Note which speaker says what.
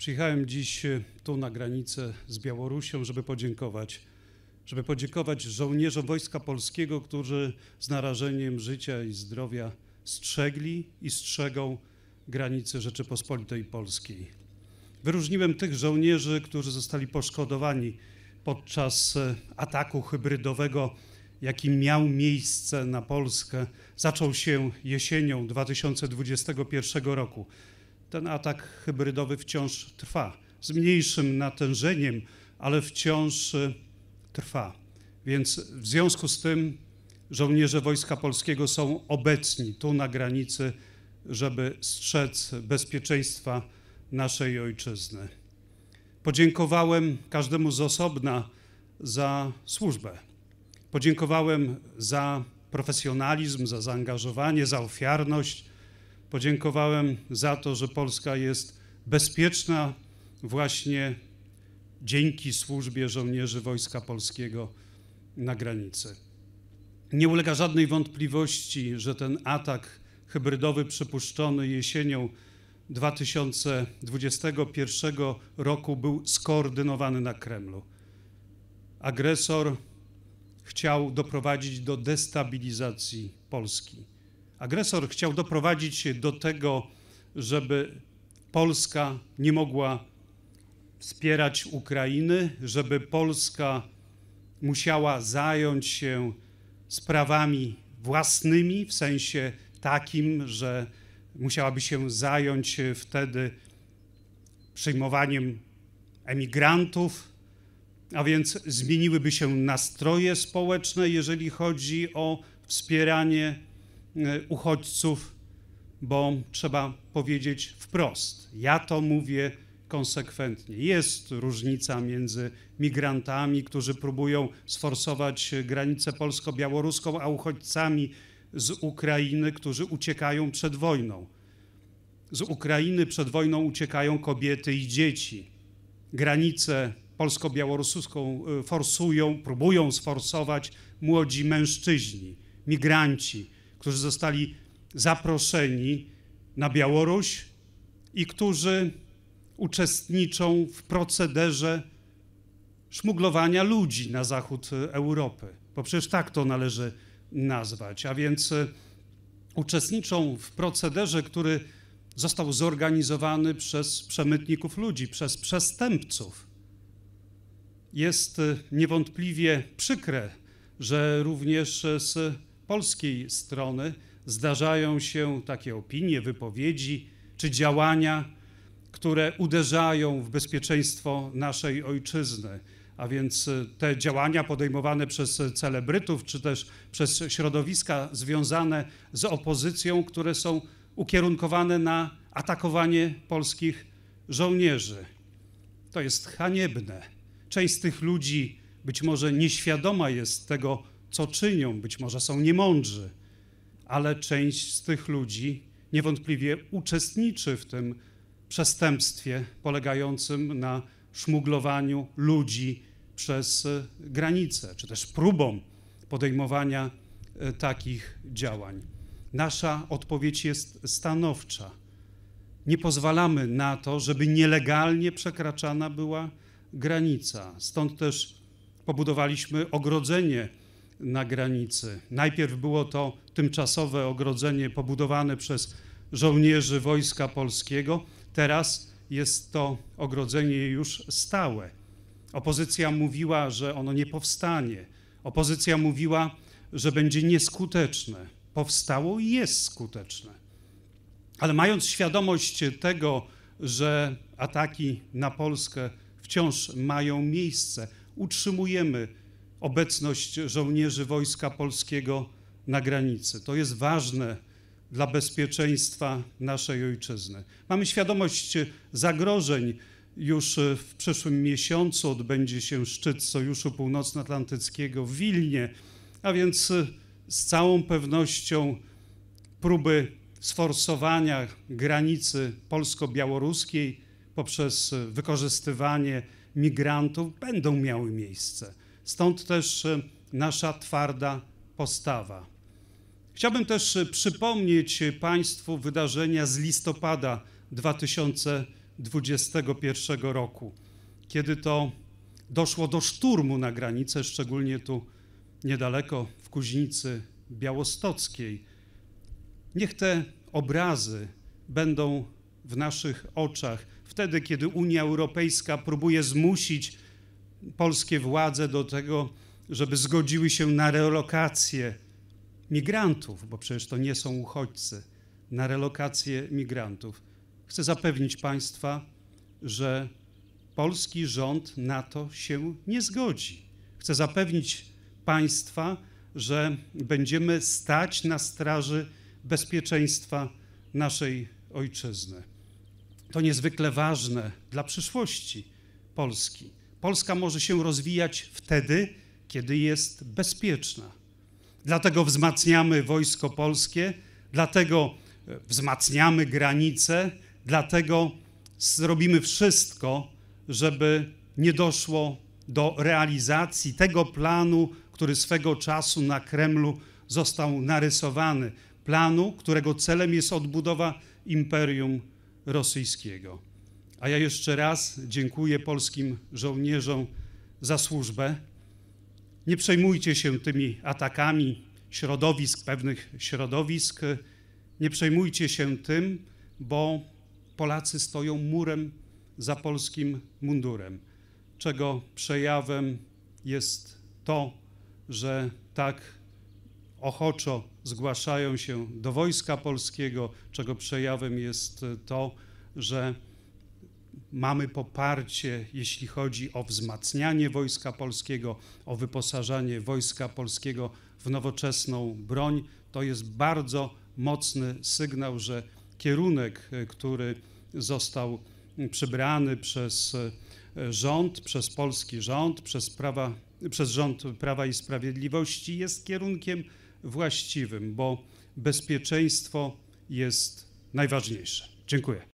Speaker 1: Przyjechałem dziś e, tu na granicę z Białorusią, żeby podziękować. Żeby podziękować żołnierzom Wojska Polskiego, którzy z narażeniem życia i zdrowia strzegli i strzegą granicy Rzeczypospolitej Polskiej. Wyróżniłem tych żołnierzy, którzy zostali poszkodowani podczas e, ataku hybrydowego, jaki miał miejsce na Polskę. Zaczął się jesienią 2021 roku ten atak hybrydowy wciąż trwa. Z mniejszym natężeniem, ale wciąż y, trwa. Więc w związku z tym żołnierze Wojska Polskiego są obecni tu na granicy, żeby strzec bezpieczeństwa naszej ojczyzny. Podziękowałem każdemu z osobna za służbę. Podziękowałem za profesjonalizm, za zaangażowanie, za ofiarność, Podziękowałem za to, że Polska jest bezpieczna właśnie dzięki służbie żołnierzy Wojska Polskiego na granicy. Nie ulega żadnej wątpliwości, że ten atak hybrydowy przypuszczony jesienią 2021 roku był skoordynowany na Kremlu. Agresor chciał doprowadzić do destabilizacji Polski Agresor chciał doprowadzić do tego, żeby Polska nie mogła wspierać Ukrainy, żeby Polska musiała zająć się sprawami własnymi, w sensie takim, że musiałaby się zająć wtedy przyjmowaniem emigrantów, a więc zmieniłyby się nastroje społeczne, jeżeli chodzi o wspieranie Y, uchodźców, bo trzeba powiedzieć wprost. Ja to mówię konsekwentnie. Jest różnica między migrantami, którzy próbują sforsować granicę polsko-białoruską, a uchodźcami z Ukrainy, którzy uciekają przed wojną. Z Ukrainy przed wojną uciekają kobiety i dzieci. Granicę polsko-białoruską y, forsują, próbują sforsować młodzi mężczyźni, migranci którzy zostali zaproszeni na Białoruś i którzy uczestniczą w procederze szmuglowania ludzi na zachód e, Europy, bo przecież tak to należy nazwać. A więc e, uczestniczą w procederze, który został zorganizowany przez przemytników ludzi, przez przestępców. Jest e, niewątpliwie przykre, że również z polskiej strony zdarzają się takie opinie, wypowiedzi czy działania, które uderzają w bezpieczeństwo naszej ojczyzny. A więc e, te działania podejmowane przez celebrytów czy też przez środowiska związane z opozycją, które są ukierunkowane na atakowanie polskich żołnierzy. To jest haniebne. Część z tych ludzi być może nieświadoma jest tego co czynią, być może są niemądrzy, ale część z tych ludzi niewątpliwie uczestniczy w tym przestępstwie polegającym na szmuglowaniu ludzi przez e, granice, czy też próbą podejmowania e, takich działań. Nasza odpowiedź jest stanowcza. Nie pozwalamy na to, żeby nielegalnie przekraczana była granica. Stąd też pobudowaliśmy ogrodzenie na granicy. Najpierw było to tymczasowe ogrodzenie pobudowane przez żołnierzy Wojska Polskiego, teraz jest to ogrodzenie już stałe. Opozycja mówiła, że ono nie powstanie. Opozycja mówiła, że będzie nieskuteczne. Powstało i jest skuteczne. Ale mając świadomość tego, że ataki na Polskę wciąż mają miejsce, utrzymujemy obecność żołnierzy Wojska Polskiego na granicy. To jest ważne dla bezpieczeństwa naszej ojczyzny. Mamy świadomość zagrożeń. Już w przyszłym miesiącu odbędzie się szczyt Sojuszu Północnoatlantyckiego w Wilnie, a więc z całą pewnością próby sforsowania granicy polsko-białoruskiej poprzez wykorzystywanie migrantów będą miały miejsce. Stąd też e, nasza twarda postawa. Chciałbym też e, przypomnieć e, Państwu wydarzenia z listopada 2021 roku, kiedy to doszło do szturmu na granicę, szczególnie tu niedaleko w Kuźnicy Białostockiej. Niech te obrazy będą w naszych oczach wtedy, kiedy Unia Europejska próbuje zmusić polskie władze do tego, żeby zgodziły się na relokację migrantów, bo przecież to nie są uchodźcy, na relokację migrantów. Chcę zapewnić Państwa, że polski rząd na to się nie zgodzi. Chcę zapewnić Państwa, że będziemy stać na straży bezpieczeństwa naszej ojczyzny. To niezwykle ważne dla przyszłości Polski. Polska może się rozwijać wtedy, kiedy jest bezpieczna. Dlatego wzmacniamy wojsko polskie, dlatego e, wzmacniamy granice, dlatego zrobimy wszystko, żeby nie doszło do realizacji tego planu, który swego czasu na Kremlu został narysowany. Planu, którego celem jest odbudowa Imperium Rosyjskiego. A ja jeszcze raz dziękuję polskim żołnierzom za służbę. Nie przejmujcie się tymi atakami środowisk, pewnych środowisk. Nie przejmujcie się tym, bo Polacy stoją murem za polskim mundurem, czego przejawem jest to, że tak ochoczo zgłaszają się do Wojska Polskiego, czego przejawem jest to, że mamy poparcie, jeśli chodzi o wzmacnianie Wojska Polskiego, o wyposażanie Wojska Polskiego w nowoczesną broń. To jest bardzo mocny sygnał, że kierunek, e, który został przybrany przez e, rząd, przez polski rząd, przez, prawa, przez rząd Prawa i Sprawiedliwości jest kierunkiem właściwym, bo bezpieczeństwo jest najważniejsze. Dziękuję.